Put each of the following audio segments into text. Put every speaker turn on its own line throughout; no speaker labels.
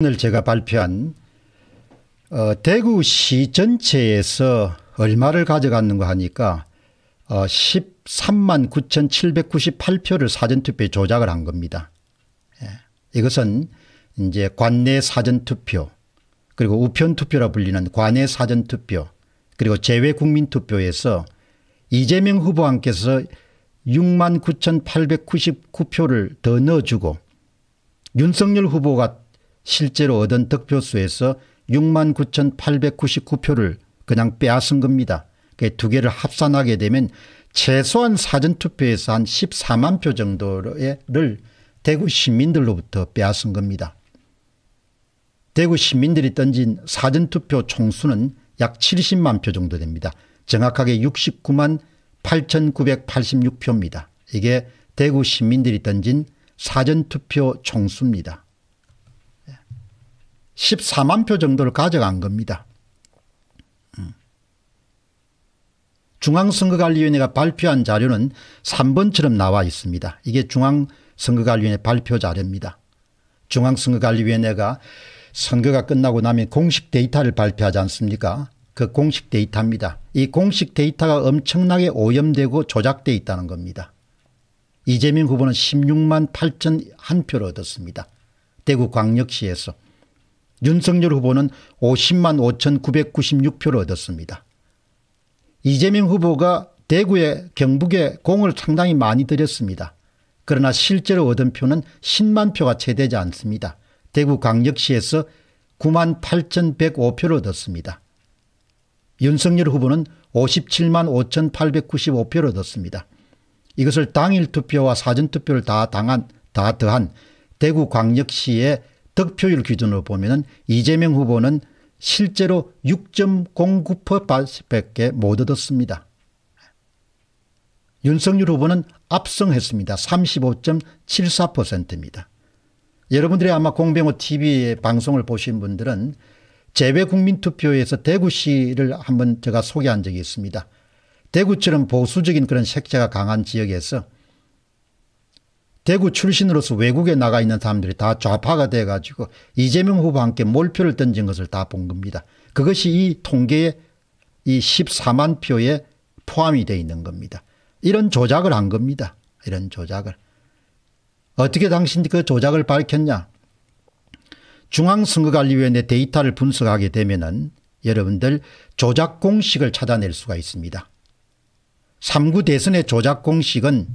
오늘 제가 발표한 어, 대구시 전체에서 얼마를 가져갔는가 하니까 어, 13만 9,798표를 사전투표에 조작을 한 겁니다. 예. 이것은 이제 관내 사전투표 그리고 우편투표라 불리는 관내 사전투표 그리고 제외국민투표에서 이재명 후보한께서 6만 9,899표를 더 넣어주고 윤석열 후보가 실제로 얻은 득표수에서 69,899표를 그냥 빼앗은 겁니다. 그 두 개를 합산하게 되면 최소한 사전투표에서 한 14만 표 정도를 대구 시민들로부터 빼앗은 겁니다. 대구 시민들이 던진 사전투표 총수는 약 70만 표 정도 됩니다. 정확하게 69만 8,986표입니다. 이게 대구 시민들이 던진 사전투표 총수입니다. 14만 표 정도를 가져간 겁니다. 음. 중앙선거관리위원회가 발표한 자료는 3번처럼 나와 있습니다. 이게 중앙선거관리위원회 발표 자료입니다. 중앙선거관리위원회가 선거가 끝나고 나면 공식 데이터를 발표하지 않습니까 그 공식 데이터입니다. 이 공식 데이터가 엄청나게 오염되고 조작돼 있다는 겁니다. 이재명 후보는 16만 8천 한 표를 얻었습니다. 대구 광역시에서. 윤석열 후보는 50만 5,996표를 얻었습니다. 이재명 후보가 대구에 경북에 공을 상당히 많이 들였습니다. 그러나 실제로 얻은 표는 10만 표가 채 되지 않습니다. 대구 광역시에서 9만 8,105표를 얻었습니다. 윤석열 후보는 57만 5,895표를 얻었습니다. 이것을 당일 투표와 사전 투표를 다 당한 다 더한 대구 광역시의 득표율 기준으로 보면 이재명 후보는 실제로 6.09%밖에 못 얻었습니다. 윤석열 후보는 압승했습니다. 35.74%입니다. 여러분들이 아마 공병호 TV의 방송을 보신 분들은 재외국민투표에서 대구시를 한번 제가 소개한 적이 있습니다. 대구처럼 보수적인 그런 색채가 강한 지역에서 대구 출신으로서 외국에 나가 있는 사람들이 다 좌파가 돼가지고 이재명 후보와 함께 몰표를 던진 것을 다 본 겁니다. 그것이 이 통계에 이 14만 표에 포함이 돼 있는 겁니다. 이런 조작을 한 겁니다. 이런 조작을. 어떻게 당신 그 조작을 밝혔냐? 중앙선거관리위원회 데이터를 분석하게 되면은 여러분들 조작 공식을 찾아낼 수가 있습니다. 3구 대선의 조작 공식은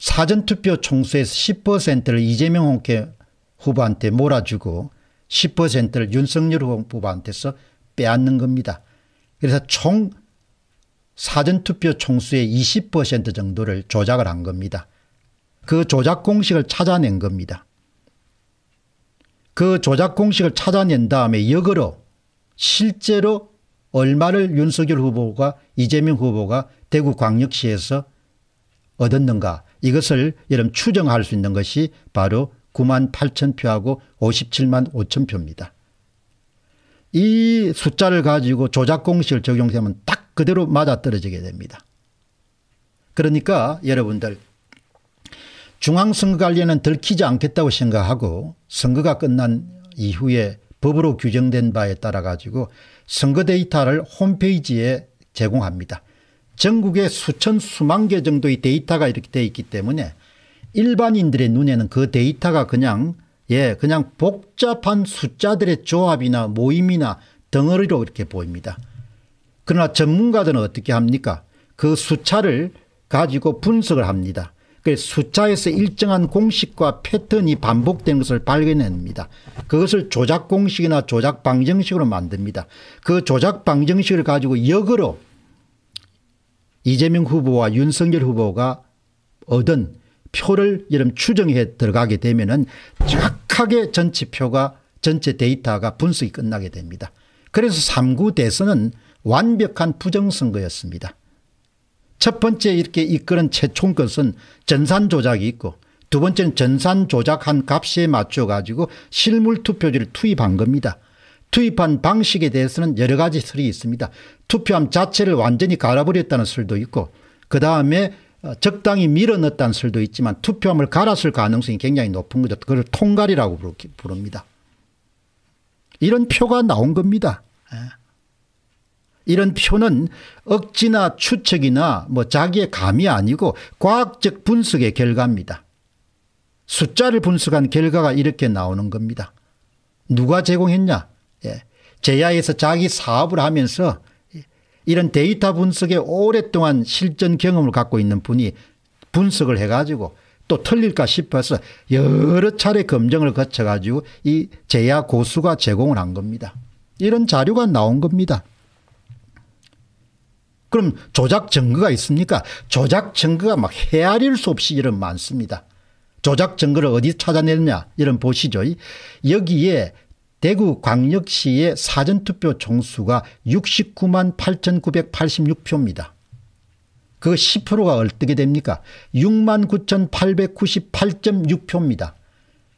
사전투표 총수에서 10%를 이재명 홍계 후보한테 몰아주고 10%를 윤석열 후보한테서 빼앗는 겁니다. 그래서 총 사전투표 총수의 20% 정도를 조작을 한 겁니다. 그 조작 공식을 찾아낸 겁니다. 그 조작 공식을 찾아낸 다음에 역으로 실제로 얼마를 윤석열 후보가 이재명 후보가 대구광역시에서 얻었는가 이것을 여러분 추정할 수 있는 것이 바로 9만 8천 표하고 57만 5천 표입니다. 이 숫자를 가지고 조작공식을 적용하면 딱 그대로 맞아떨어지게 됩니다. 그러니까 여러분들 중앙선거 관리는 들키지 않겠다고 생각하고 선거가 끝난 이후에 법으로 규정된 바에 따라 가지고 선거 데이터를 홈페이지에 제공합니다. 전국에 수천 수만 개 정도의 데이터가 이렇게 돼 있기 때문에 일반인들의 눈에는 그 데이터가 그냥 예 그냥 복잡한 숫자들의 조합이나 모임이나 덩어리로 이렇게 보입니다. 그러나 전문가들은 어떻게 합니까 그 수차를 가지고 분석을 합니다. 그 숫자에서 일정한 공식과 패턴이 반복된 것을 발견합니다. 그것을 조작 공식이나 조작 방정식으로 만듭니다. 그 조작 방정식을 가지고 역으로 이재명 후보와 윤석열 후보가 얻은 표를 이런 추정해 들어가게 되면은 정확하게 전체 표가 전체 데이터가 분석이 끝나게 됩니다. 그래서 3구 대선은 완벽한 부정선거였습니다. 첫 번째 이렇게 이끄는 최총 것은 전산 조작이 있고 두 번째는 전산 조작한 값에 맞춰 가지고 실물 투표지를 투입한 겁니다. 투입한 방식에 대해서는 여러 가지 설이 있습니다. 투표함 자체를 완전히 갈아버렸다는 설도 있고 그 다음에 어, 적당히 밀어넣었다는 설도 있지만 투표함을 갈았을 가능성이 굉장히 높은 거죠. 그걸 통갈이라고 부릅니다. 이런 표가 나온 겁니다. 예. 이런 표는 억지나 추측이나 뭐 자기의 감이 아니고 과학적 분석의 결과입니다. 숫자를 분석한 결과가 이렇게 나오는 겁니다. 누가 제공했냐? 예. 제야에서 자기 사업을 하면서 이런 데이터 분석에 오랫동안 실전 경험을 갖고 있는 분이 분석을 해가지고 또 틀릴까 싶어서 여러 차례 검증을 거쳐가지고 이 제야 고수가 제공을 한 겁니다. 이런 자료가 나온 겁니다. 그럼 조작 증거가 있습니까? 조작 증거가 막 헤아릴 수 없이 이런 많습니다. 조작 증거를 어디 서 찾아내느냐 이런 보시죠. 여기에 대구 광역시의 사전투표 총수가 69만 8,986표입니다. 그 10%가 얼뜨게 됩니까? 69,898.6표입니다.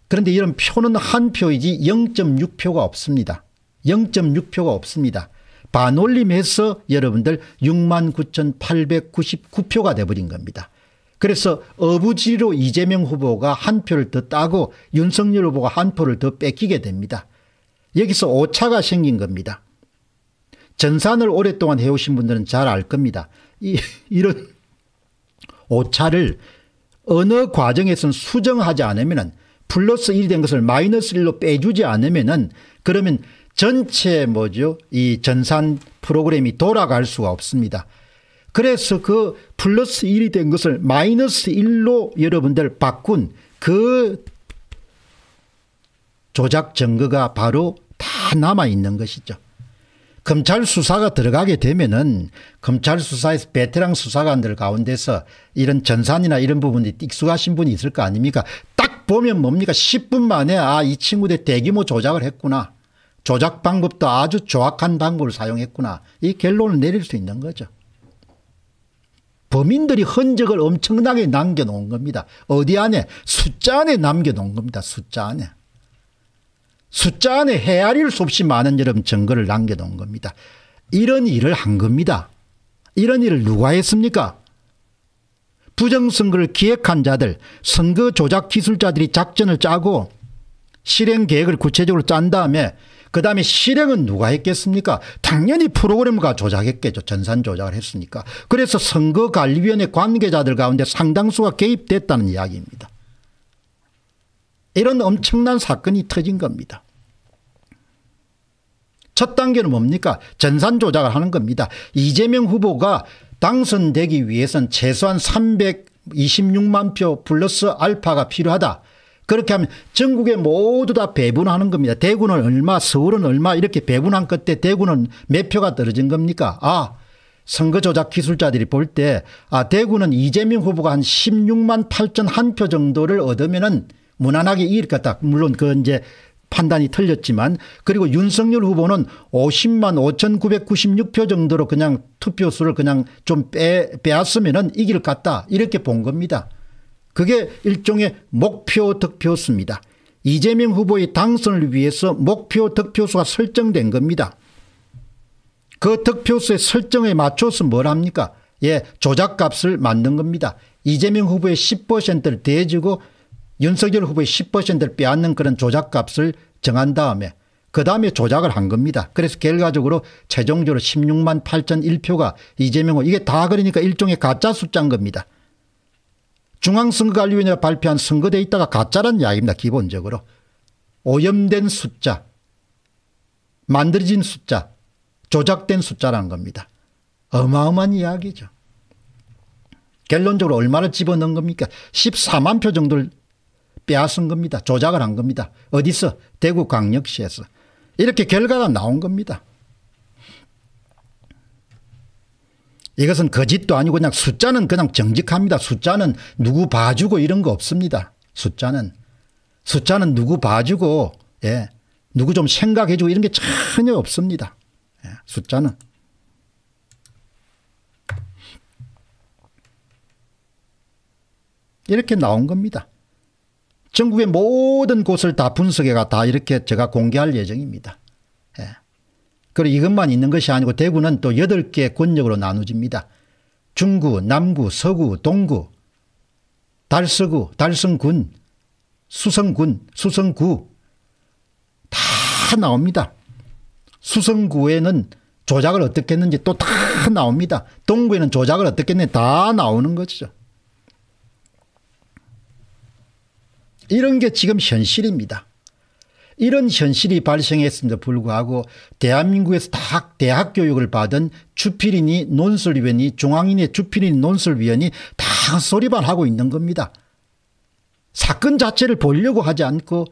그런데 이런 표는 한 표이지 0.6표가 없습니다. 0.6표가 없습니다. 반올림해서 여러분들 69,899표가 돼버린 겁니다. 그래서 어부지로 이재명 후보가 한 표를 더 따고 윤석열 후보가 한 표를 더 뺏기게 됩니다. 여기서 오차가 생긴 겁니다. 전산을 오랫동안 해오신 분들은 잘 알 겁니다. 이, 이런 오차를 어느 과정에서는 수정하지 않으면 플러스 1이 된 것을 마이너스 1로 빼주지 않으면 그러면 전체 뭐죠 이 전산 프로그램이 돌아갈 수가 없습니다. 그래서 그 플러스 1이 된 것을 마이너스 1로 여러분들 바꾼 그 조작 증거가 바로 다 남아 있는 것이죠. 검찰 수사가 들어가게 되면은 검찰 수사에서 베테랑 수사관들 가운데서 이런 전산이나 이런 부분이 익숙하신 분이 있을 거 아닙니까? 딱 보면 뭡니까? 10분 만에 아, 이 친구들 대규모 조작을 했구나. 조작 방법도 아주 조악한 방법을 사용했구나. 이 결론을 내릴 수 있는 거죠. 범인들이 흔적을 엄청나게 남겨놓은 겁니다. 어디 안에? 숫자 안에 남겨놓은 겁니다. 숫자 안에. 숫자 안에 헤아릴 수 없이 많은 여름 증거를 남겨놓은 겁니다. 이런 일을 한 겁니다. 이런 일을 누가 했습니까? 부정선거를 기획한 자들, 선거 조작 기술자들이 작전을 짜고 실행 계획을 구체적으로 짠 다음에 그 다음에 실행은 누가 했겠습니까? 당연히 프로그램과 조작했겠죠. 전산 조작을 했으니까. 그래서 선거관리위원회 관계자들 가운데 상당수가 개입됐다는 이야기입니다. 이런 엄청난 사건이 터진 겁니다. 첫 단계는 뭡니까? 전산 조작을 하는 겁니다. 이재명 후보가 당선되기 위해선 최소한 326만 표 플러스 알파가 필요하다. 그렇게 하면 전국에 모두 다 배분하는 겁니다. 대구는 얼마 서울은 얼마 이렇게 배분한 끝에 대구는 몇 표가 떨어진 겁니까? 아 선거 조작 기술자들이 볼 때아 대구는 이재명 후보가 한 16만 8천 한 표 정도를 얻으면 은 무난하게 이겼다. 물론 그 이제 판단이 틀렸지만 그리고 윤석열 후보는 50만 5,996표 정도로 그냥 투표수를 그냥 좀 빼, 빼앗으면 이길 것 같다 이렇게 본 겁니다. 그게 일종의 목표 득표수입니다. 이재명 후보의 당선을 위해서 목표 득표수가 설정된 겁니다. 그 득표수의 설정에 맞춰서 뭘 합니까? 예, 조작값을 만든 겁니다. 이재명 후보의 10%를 대주고 윤석열 후보의 10%를 빼앗는 그런 조작값을 정한 다음에 그 다음에 조작을 한 겁니다. 그래서 결과적으로 최종적으로 16만 8천 1표가 이재명 후 이게 다 그러니까 일종의 가짜 숫자인 겁니다. 중앙선거관리위원회가 발표한 선거 데이터가 가짜란 이야기입니다. 기본적으로. 오염된 숫자, 만들어진 숫자, 조작된 숫자라는 겁니다. 어마어마한 이야기죠. 결론적으로 얼마를 집어넣은 겁니까? 14만 표 정도를 빼앗은 겁니다. 조작을 한 겁니다. 어디서? 대구 광역시에서. 이렇게 결과가 나온 겁니다. 이것은 거짓도 아니고 그냥 숫자는 그냥 정직합니다. 숫자는 누구 봐주고 이런 거 없습니다. 숫자는. 숫자는 누구 봐주고, 예. 누구 좀 생각해주고 이런 게 전혀 없습니다. 예. 숫자는. 이렇게 나온 겁니다. 전국의 모든 곳을 다 분석해가 다 이렇게 제가 공개할 예정입니다. 예. 그리고 이것만 있는 것이 아니고 대구는 또 8개 권역으로 나누집니다. 중구, 남구, 서구, 동구, 달서구, 달성군, 수성군, 수성구 다 나옵니다. 수성구에는 조작을 어떻게 했는지 또 다 나옵니다. 동구에는 조작을 어떻게 했는지 다 나오는 거죠. 이런 게 지금 현실입니다. 이런 현실이 발생했음에도 불구하고 대한민국에서 다 대학 교육을 받은 주필인이 논술위원이 중앙인의 주필인 논술위원이 다 소리만 하고 있는 겁니다. 사건 자체를 보려고 하지 않고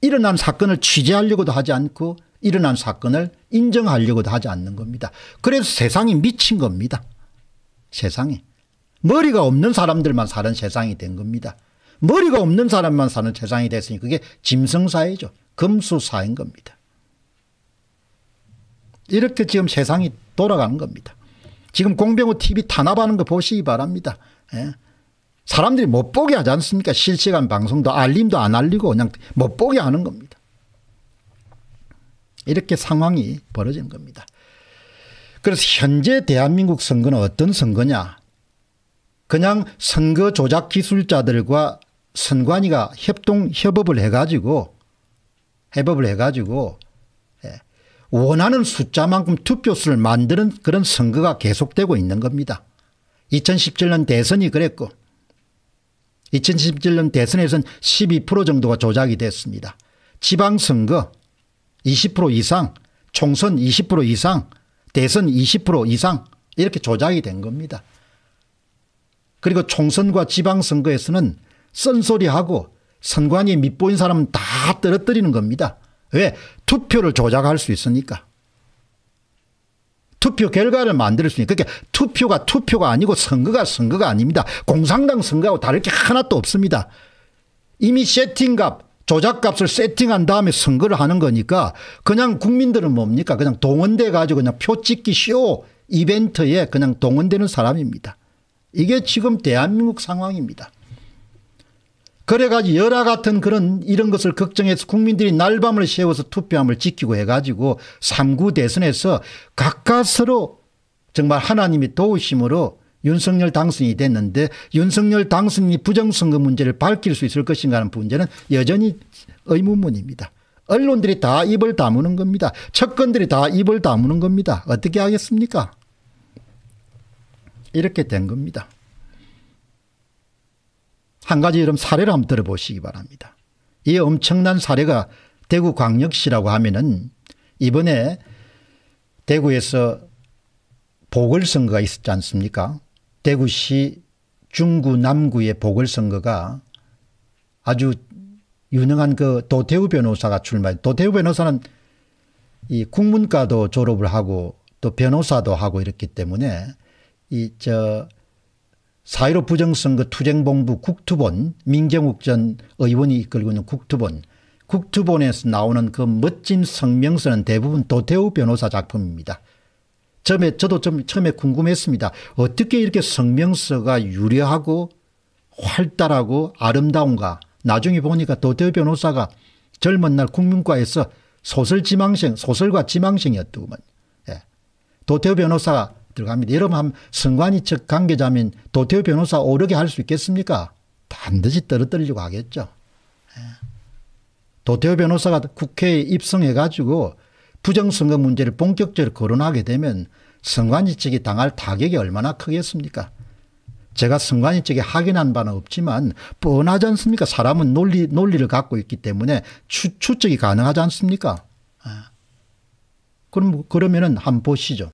일어난 사건을 취재하려고도 하지 않고 일어난 사건을 인정하려고도 하지 않는 겁니다. 그래서 세상이 미친 겁니다. 세상이. 머리가 없는 사람들만 사는 세상이 된 겁니다. 머리가 없는 사람만 사는 세상이 됐으니 그게 짐승사회죠. 금수사인 겁니다. 이렇게 지금 세상이 돌아가는 겁니다. 지금 공병호 TV 탄압하는 거 보시기 바랍니다. 예. 사람들이 못 보게 하지 않습니까? 실시간 방송도 알림도 안 알리고 그냥 못 보게 하는 겁니다. 이렇게 상황이 벌어진 겁니다. 그래서 현재 대한민국 선거는 어떤 선거냐? 그냥 선거 조작 기술자들과 선관위가 협동 협업을 해가지고 협업을 해가지고 예, 원하는 숫자만큼 투표수를 만드는 그런 선거가 계속되고 있는 겁니다. 2017년 대선이 그랬고 2017년 대선에서는12% 정도가 조작이 됐습니다. 지방선거 20% 이상 총선 20% 이상 대선 20% 이상 이렇게 조작이 된 겁니다. 그리고 총선과 지방선거에서는 쓴소리하고 선관위 밑보인 사람은 다 떨어뜨리는 겁니다. 왜? 투표를 조작할 수 있으니까. 투표 결과를 만들 수 있는 그러니까 투표가 투표가 아니고 선거가 선거가 아닙니다. 공산당 선거하고 다를 게 하나도 없습니다. 이미 세팅값 조작값을 세팅한 다음에 선거를 하는 거니까 그냥 국민들은 뭡니까 그냥 동원돼 가지고 그냥 표 찍기 쇼 이벤트에 그냥 동원되는 사람입니다. 이게 지금 대한민국 상황입니다. 그래가지고 열화 같은 그런 이런 것을 걱정해서 국민들이 날밤을 세워서 투표함을 지키고 해가지고 3구 대선에서 가까스로 정말 하나님이 도우심으로 윤석열 당선이 됐는데 윤석열 당선이 부정선거 문제를 밝힐 수 있을 것인가 하는 문제는 여전히 의문문입니다. 언론들이 다 입을 다무는 겁니다. 척건들이다 입을 다무는 겁니다. 어떻게 하겠습니까? 이렇게 된 겁니다. 한 가지 이런 사례를 한번 들어보시기 바랍니다. 이 엄청난 사례가 대구 광역시라고 하면은 이번에 대구에서 보궐선거가 있었지 않습니까? 대구시 중구 남구의 보궐선거가 아주 유능한 그 도태우 변호사가 출마해. 도태우 변호사는 이 국문과도 졸업을 하고 또 변호사도 하고 이랬기 때문에 이저 사1로 부정선거 투쟁본부 국투본 민경욱 전 의원이 이끌고 있는 국투본 국투본에서 나오는 그 멋진 성명서는 대부분 도태우 변호사 작품입니다. 처음에 저도 좀 처음에 궁금했습니다. 어떻게 이렇게 성명서가 유려하고 활달하고 아름다운가 나중에 보니까 도태우 변호사가 젊은 날국민과에서 소설 지망생 소설과 지망생이었더구먼 예. 도태우 변호사가 들어갑니다. 여러분 한관위측 관계자면 도태우 변호사 오르게 할 수 있겠습니까? 반드시 떨어뜨리려고 하겠죠. 예. 도태우 변호사가 국회에 입성해가지고 부정선거 문제를 본격적으로 거론하게 되면 선관위 측이 당할 타격이 얼마나 크겠습니까? 제가 선관위 측에 확인한 바는 없지만 뻔하지 않습니까? 사람은 논리, 논리를 갖고 있기 때문에 추, 추측이 가능하지 않습니까? 예. 그럼, 그러면은 한번 보시죠.